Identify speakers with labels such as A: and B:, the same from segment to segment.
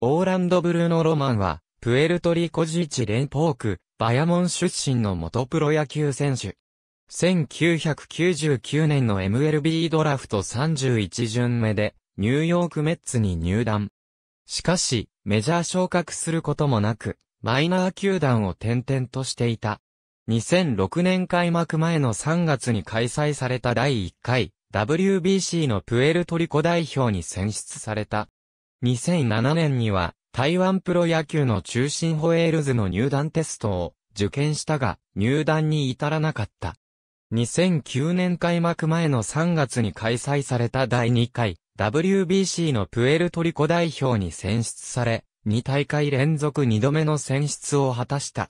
A: オーランド・ブルーノ・ロマンは、プエルトリコ自治連邦区、バヤモン出身の元プロ野球選手。1999年の MLB ドラフト31巡目で、ニューヨークメッツに入団。しかし、メジャー昇格することもなく、マイナー球団を転々としていた。2006年開幕前の3月に開催された第1回 WBC のプエルトリコ代表に選出された。2007年には、台湾プロ野球の中心ホエールズの入団テストを受験したが、入団に至らなかった。2009年開幕前の3月に開催された第2回 WBC のプエルトリコ代表に選出され、2大会連続2度目の選出を果たした。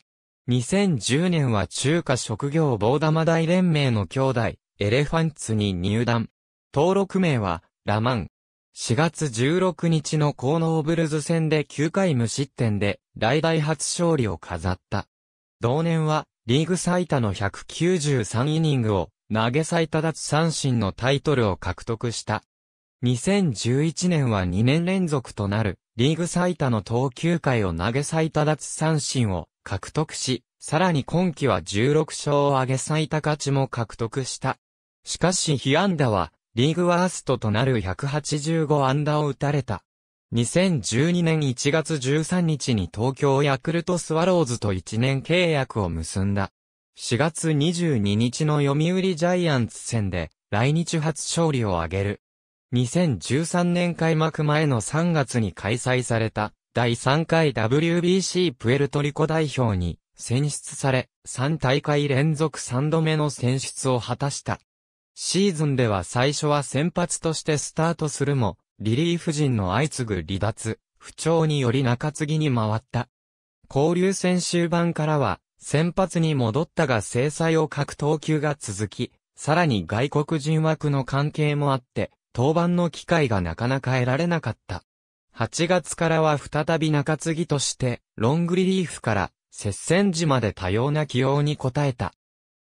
A: 2010年は中華職業棒玉大連盟の兄弟、エレファンツに入団。登録名は、ラマン、4月16日のコーノーブルズ戦で9回無失点で、来大初勝利を飾った。同年は、リーグ最多の193イニングを、投げ最多奪三振のタイトルを獲得した。2011年は2年連続となる、リーグ最多の投球回を投げ最多奪三振を獲得し、さらに今季は16勝を挙げ最多勝ちも獲得した。しかし被安打はリーグワーストとなる185安打を打たれた。2012年1月13日に東京ヤクルトスワローズと1年契約を結んだ。4月22日の読売ジャイアンツ戦で来日初勝利を挙げる。2013年開幕前の3月に開催された第3回 WBC プエルトリコ代表に選出され3大会連続3度目の選出を果たした。シーズンでは最初は先発としてスタートするも、リリーフ陣の相次ぐ離脱、不調により中継ぎに回った。交流戦終盤からは、先発に戻ったが制裁を欠く投球が続き、さらに外国人枠の関係もあって、登板の機会がなかなか得られなかった。8月からは再び中継ぎとして、ロングリリーフから接戦時まで多様な起用に応えた。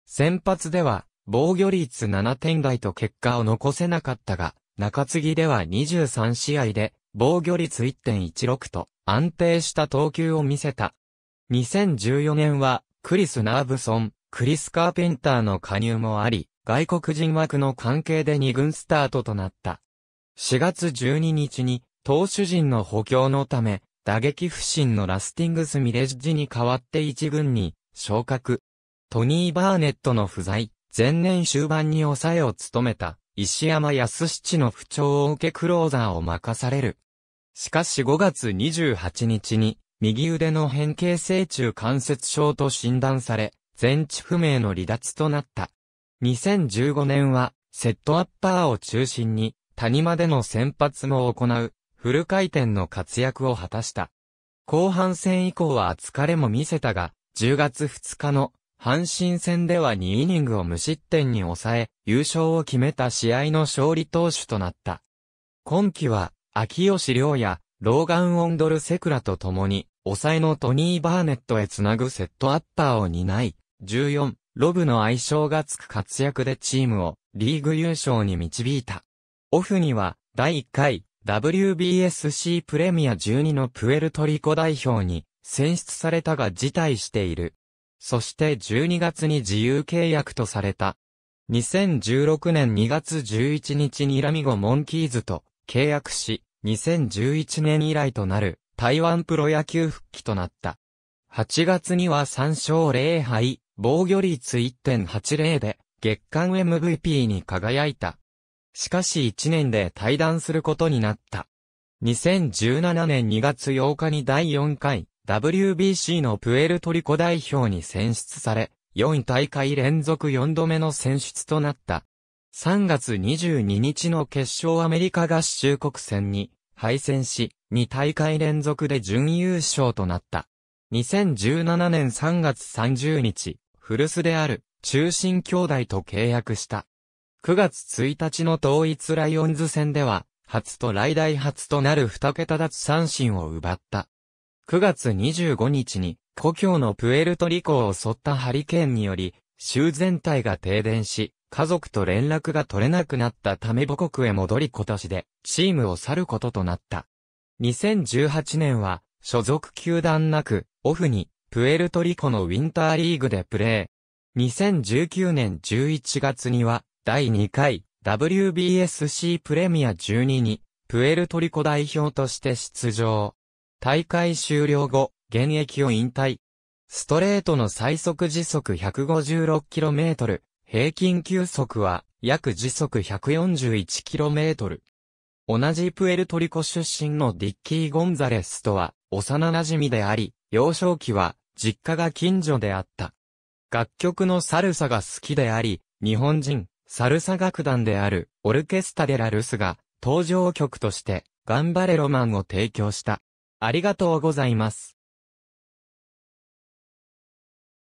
A: 先発では、防御率7点台と結果を残せなかったが、中継ぎでは23試合で、防御率1.16と安定した投球を見せた。2014年は、クリス・ナーブソン、クリス・カーペンターの加入もあり、外国人枠の関係で2軍スタートとなった。4月12日に、投手陣の補強のため、打撃不振のラスティングス・ミレッジに代わって1軍に昇格。トニー・バーネットの不在、前年終盤に抑えを務めた、石山康七の不調を受けクローザーを任される。しかし5月28日に、右腕の変形性中関節症と診断され、全治不明の離脱となった。2015年は、セットアッパーを中心に、谷間での先発も行う、フル回転の活躍を果たした。後半戦以降は疲れも見せたが、10月2日の阪神戦では2イニングを無失点に抑え、優勝を決めた試合の勝利投手となった。今季は、秋吉良や、ローガン・オンドル・セクラと共に、抑えのトニー・バーネットへつなぐセットアッパーを担い、14、ロブの愛称がつく活躍でチームをリーグ優勝に導いた。オフには、第1回 WBSC プレミア12のプエルトリコ代表に選出されたが辞退している。そして12月に自由契約とされた。2016年2月11日にラミゴ・モンキーズと契約し、2011年以来となる台湾プロ野球復帰となった。8月には3勝0敗、防御率1.80で月間 MVP に輝いた。しかし1年で退団することになった。2017年2月8日に第4回 WBC のプエルトリコ代表に選出され、4大会連続4度目の選出となった。3月22日の決勝アメリカ合衆国戦に敗戦し、2大会連続で準優勝となった。2017年3月30日、古巣である中心兄弟と契約した。9月1日の統一ライオンズ戦では、初と来代初となる2桁奪三振を奪った。9月25日に、故郷のプエルトリコを襲ったハリケーンにより、州全体が停電し、家族と連絡が取れなくなったため母国へ戻り今年で、チームを去ることとなった。2018年は、所属球団なく、オフに、プエルトリコのウィンターリーグでプレー。2019年11月には、第2回 WBSC プレミア12に、プエルトリコ代表として出場。大会終了後、現役を引退。ストレートの最速時速 156km、平均球速は約時速 141km。同じプエルトリコ出身のディッキー・ゴンザレスとは幼馴染であり、幼少期は実家が近所であった。楽曲のサルサが好きであり、日本人、サルサ楽団であるオルケスタデラルスが登場曲として、頑張れロマンを提供した。ありがとうございます。